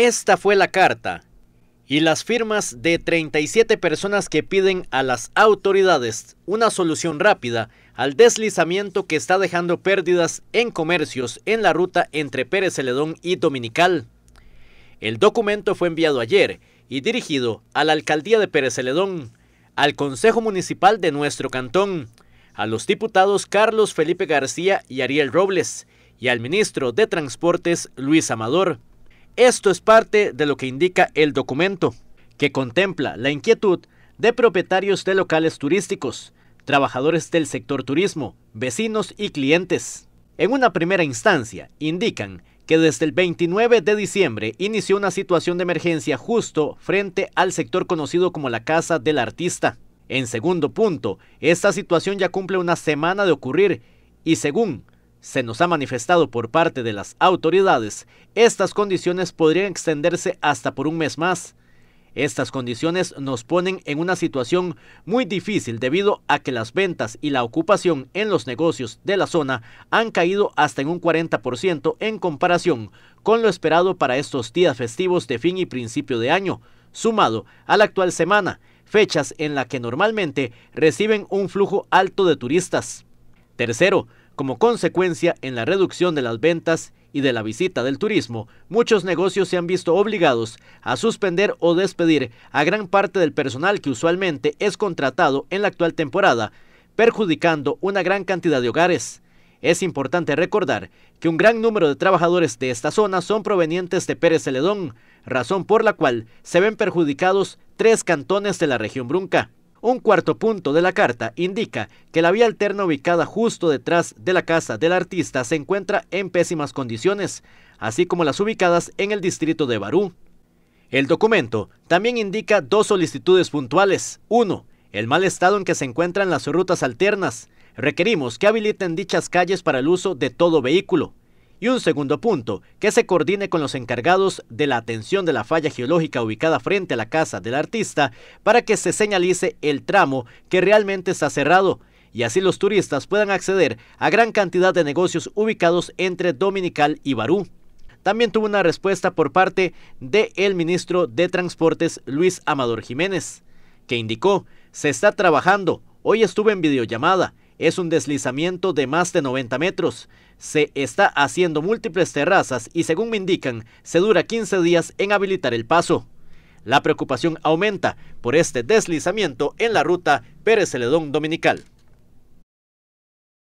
Esta fue la carta y las firmas de 37 personas que piden a las autoridades una solución rápida al deslizamiento que está dejando pérdidas en comercios en la ruta entre Pérez Celedón y Dominical. El documento fue enviado ayer y dirigido a la alcaldía de Pérez Celedón, al Consejo Municipal de nuestro cantón, a los diputados Carlos Felipe García y Ariel Robles y al ministro de Transportes Luis Amador. Esto es parte de lo que indica el documento, que contempla la inquietud de propietarios de locales turísticos, trabajadores del sector turismo, vecinos y clientes. En una primera instancia, indican que desde el 29 de diciembre inició una situación de emergencia justo frente al sector conocido como la Casa del Artista. En segundo punto, esta situación ya cumple una semana de ocurrir y según se nos ha manifestado por parte de las autoridades, estas condiciones podrían extenderse hasta por un mes más. Estas condiciones nos ponen en una situación muy difícil debido a que las ventas y la ocupación en los negocios de la zona han caído hasta en un 40% en comparación con lo esperado para estos días festivos de fin y principio de año, sumado a la actual semana, fechas en la que normalmente reciben un flujo alto de turistas. Tercero, como consecuencia, en la reducción de las ventas y de la visita del turismo, muchos negocios se han visto obligados a suspender o despedir a gran parte del personal que usualmente es contratado en la actual temporada, perjudicando una gran cantidad de hogares. Es importante recordar que un gran número de trabajadores de esta zona son provenientes de Pérez Celedón, razón por la cual se ven perjudicados tres cantones de la región Brunca. Un cuarto punto de la carta indica que la vía alterna ubicada justo detrás de la casa del artista se encuentra en pésimas condiciones, así como las ubicadas en el distrito de Barú. El documento también indica dos solicitudes puntuales. Uno, el mal estado en que se encuentran las rutas alternas. Requerimos que habiliten dichas calles para el uso de todo vehículo. Y un segundo punto, que se coordine con los encargados de la atención de la falla geológica ubicada frente a la casa del artista para que se señalice el tramo que realmente está cerrado y así los turistas puedan acceder a gran cantidad de negocios ubicados entre Dominical y Barú. También tuvo una respuesta por parte del ministro de Transportes Luis Amador Jiménez, que indicó, se está trabajando, hoy estuve en videollamada, es un deslizamiento de más de 90 metros. Se está haciendo múltiples terrazas y según me indican, se dura 15 días en habilitar el paso. La preocupación aumenta por este deslizamiento en la ruta Pérez Celedón Dominical.